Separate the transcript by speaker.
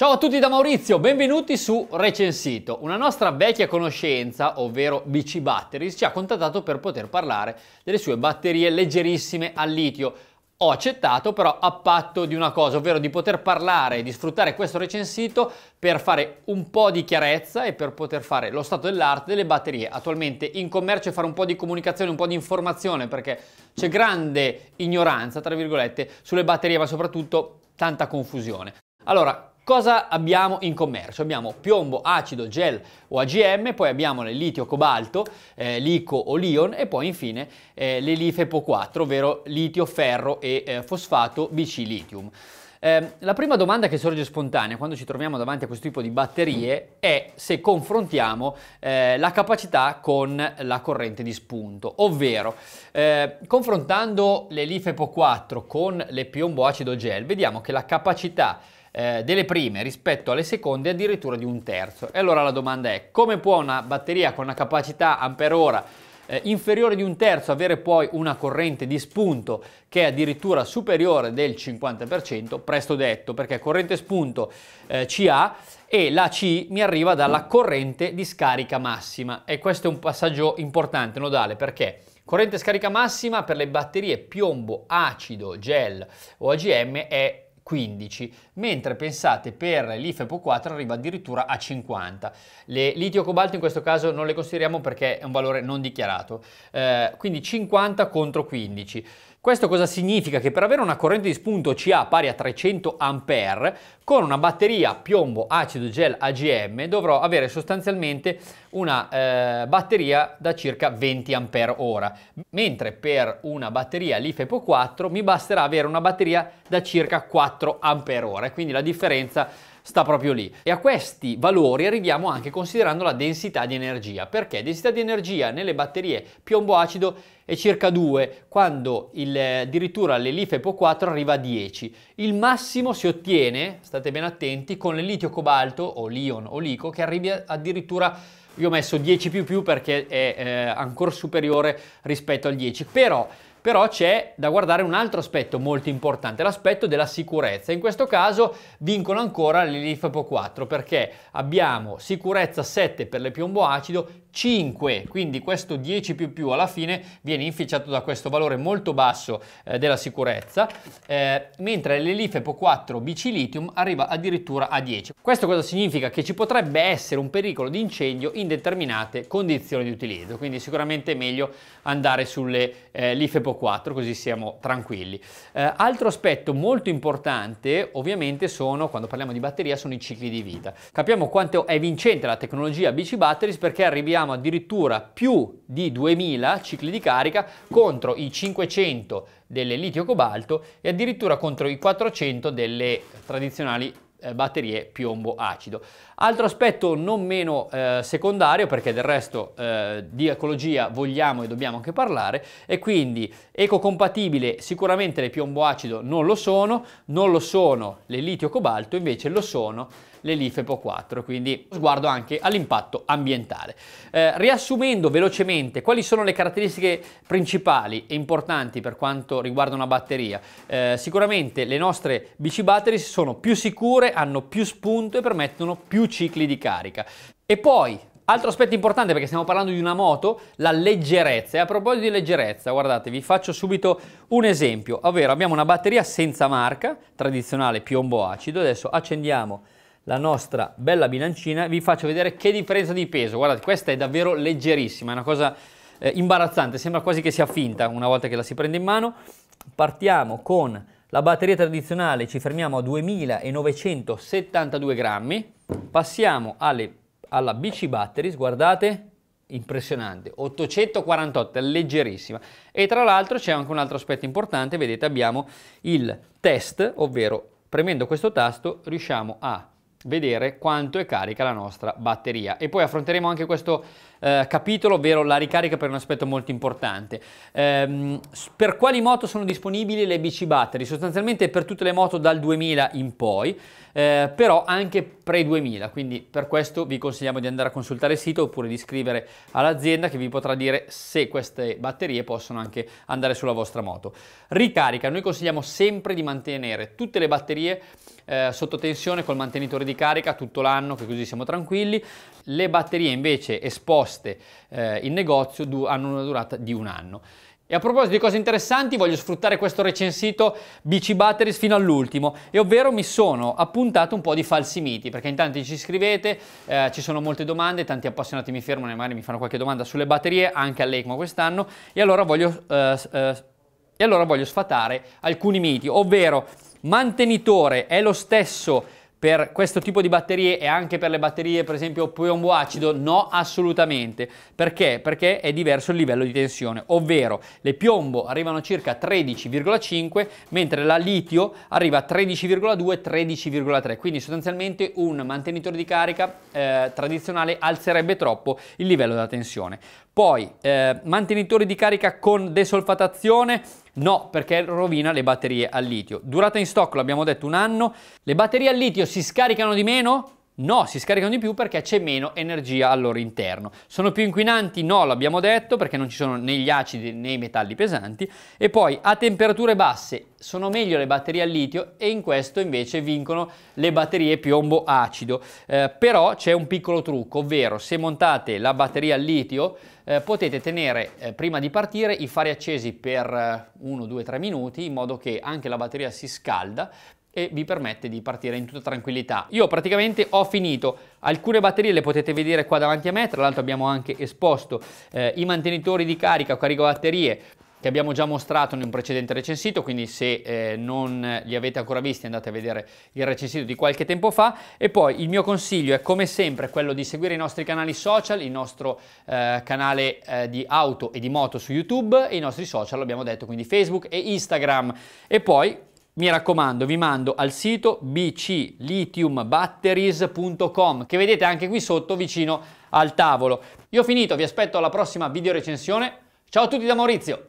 Speaker 1: Ciao a tutti da Maurizio, benvenuti su Recensito. Una nostra vecchia conoscenza, ovvero BC Batteries, ci ha contattato per poter parlare delle sue batterie leggerissime al litio. Ho accettato però a patto di una cosa, ovvero di poter parlare e di sfruttare questo recensito per fare un po' di chiarezza e per poter fare lo stato dell'arte delle batterie attualmente in commercio e fare un po' di comunicazione, un po' di informazione perché c'è grande ignoranza, tra virgolette, sulle batterie ma soprattutto tanta confusione. Allora, Cosa abbiamo in commercio? Abbiamo piombo, acido, gel o AGM, poi abbiamo le litio, cobalto, eh, lico o lion e poi infine eh, le lifepo 4, ovvero litio, ferro e eh, fosfato BC lithium. Eh, la prima domanda che sorge spontanea quando ci troviamo davanti a questo tipo di batterie è se confrontiamo eh, la capacità con la corrente di spunto, ovvero eh, confrontando le LiFePO4 con le piombo acido gel vediamo che la capacità eh, delle prime rispetto alle seconde addirittura di un terzo. E allora la domanda è come può una batteria con una capacità ampere-ora eh, inferiore di un terzo avere poi una corrente di spunto che è addirittura superiore del 50%, presto detto, perché corrente spunto eh, CA e la C mi arriva dalla corrente di scarica massima e questo è un passaggio importante nodale perché corrente scarica massima per le batterie piombo, acido, gel o AGM è 15, mentre pensate per l'IFEPO4 arriva addirittura a 50. Le litio cobalto in questo caso non le consideriamo perché è un valore non dichiarato, eh, quindi 50 contro 15. Questo cosa significa? Che per avere una corrente di spunto CA pari a 300 A, con una batteria piombo acido gel AGM dovrò avere sostanzialmente una eh, batteria da circa 20 Ah, mentre per una batteria LiFePO4 mi basterà avere una batteria da circa 4 Ah, quindi la differenza sta proprio lì. E a questi valori arriviamo anche considerando la densità di energia, perché densità di energia nelle batterie piombo acido è circa 2, quando il, addirittura l'elife PO4 arriva a 10. Il massimo si ottiene, state ben attenti, con il litio cobalto o lion o lico che arrivi addirittura io ho messo 10 più più perché è eh, ancora superiore rispetto al 10, però però c'è da guardare un altro aspetto molto importante, l'aspetto della sicurezza. In questo caso vincono ancora le Pro 4 perché abbiamo sicurezza 7 per le piombo acido 5, quindi questo 10 più più alla fine viene inficiato da questo valore molto basso eh, della sicurezza, eh, mentre l'elifepo 4 bicilitium arriva addirittura a 10. Questo cosa significa? Che ci potrebbe essere un pericolo di incendio in determinate condizioni di utilizzo, quindi sicuramente è meglio andare sulle eh, l'ifepo 4 così siamo tranquilli. Eh, altro aspetto molto importante ovviamente sono, quando parliamo di batteria, sono i cicli di vita. Capiamo quanto è vincente la tecnologia BC Batteries perché arriviamo abbiamo addirittura più di 2000 cicli di carica contro i 500 delle litio-cobalto e addirittura contro i 400 delle tradizionali eh, batterie piombo acido. Altro aspetto non meno eh, secondario, perché del resto eh, di ecologia vogliamo e dobbiamo anche parlare, e quindi ecocompatibile sicuramente le piombo acido non lo sono, non lo sono le litio cobalto, invece lo sono le LIFEPO 4, quindi sguardo anche all'impatto ambientale. Eh, riassumendo velocemente quali sono le caratteristiche principali e importanti per quanto riguarda una batteria, eh, sicuramente le nostre bici battery sono più sicure, hanno più spunto e permettono più cicli di carica. E poi, altro aspetto importante perché stiamo parlando di una moto, la leggerezza. E a proposito di leggerezza, guardate, vi faccio subito un esempio, ovvero abbiamo una batteria senza marca, tradizionale piombo acido, adesso accendiamo la nostra bella bilancina, vi faccio vedere che differenza di peso. Guardate, questa è davvero leggerissima, è una cosa eh, imbarazzante, sembra quasi che sia finta una volta che la si prende in mano. Partiamo con la batteria tradizionale ci fermiamo a 2972 grammi, passiamo alle, alla BC Batteries, guardate, impressionante, 848, leggerissima. E tra l'altro c'è anche un altro aspetto importante, vedete abbiamo il test, ovvero premendo questo tasto riusciamo a vedere quanto è carica la nostra batteria. E poi affronteremo anche questo eh, capitolo, ovvero la ricarica per un aspetto molto importante. Ehm, per quali moto sono disponibili le BC Battery? Sostanzialmente per tutte le moto dal 2000 in poi, eh, però anche pre 2000, quindi per questo vi consigliamo di andare a consultare il sito oppure di scrivere all'azienda che vi potrà dire se queste batterie possono anche andare sulla vostra moto. Ricarica, noi consigliamo sempre di mantenere tutte le batterie eh, sotto tensione col mantenitore di carica tutto l'anno, che così siamo tranquilli. Le batterie invece esposte poste eh, in negozio du- hanno una durata di un anno. E a proposito di cose interessanti, voglio sfruttare questo recensito BC Batteries fino all'ultimo, e ovvero mi sono appuntato un po' di falsi miti, perché intanto ci scrivete, eh, ci sono molte domande, tanti appassionati mi fermano e magari mi fanno qualche domanda sulle batterie, anche all'ECMO quest'anno, e allora voglio, eh, eh, e allora voglio sfatare alcuni miti, ovvero mantenitore è lo stesso per questo tipo di batterie e anche per le batterie per esempio piombo acido? No, assolutamente. Perché? Perché è diverso il livello di tensione, ovvero le piombo arrivano a circa 13,5 mentre la litio arriva a 13,2, 13,3, quindi sostanzialmente un mantenitore di carica eh, tradizionale alzerebbe troppo il livello della tensione. Poi eh, mantenitori di carica con desolfatazione No, perché rovina le batterie al litio. Durata in stock, l'abbiamo detto, un anno. Le batterie al litio si scaricano di meno? No, si scaricano di più perché c'è meno energia al loro interno. Sono più inquinanti? No, l'abbiamo detto, perché non ci sono né gli acidi né i metalli pesanti. E poi a temperature basse sono meglio le batterie al litio e in questo invece vincono le batterie piombo acido. Eh, però c'è un piccolo trucco, ovvero se montate la batteria al litio eh, potete tenere eh, prima di partire i fari accesi per 1, 2, 3 minuti in modo che anche la batteria si scalda e vi permette di partire in tutta tranquillità. Io praticamente ho finito, alcune batterie le potete vedere qua davanti a me, tra l'altro abbiamo anche esposto eh, i mantenitori di carica o caricabatterie che abbiamo già mostrato in un precedente recensito, quindi se eh, non li avete ancora visti andate a vedere il recensito di qualche tempo fa. E poi il mio consiglio è come sempre quello di seguire i nostri canali social, il nostro eh, canale eh, di auto e di moto su YouTube e i nostri social, l'abbiamo detto, quindi Facebook e Instagram. E poi mi raccomando, vi mando al sito bclithiumbatteries.com che vedete anche qui sotto vicino al tavolo. Io ho finito, vi aspetto alla prossima video recensione. Ciao a tutti da Maurizio!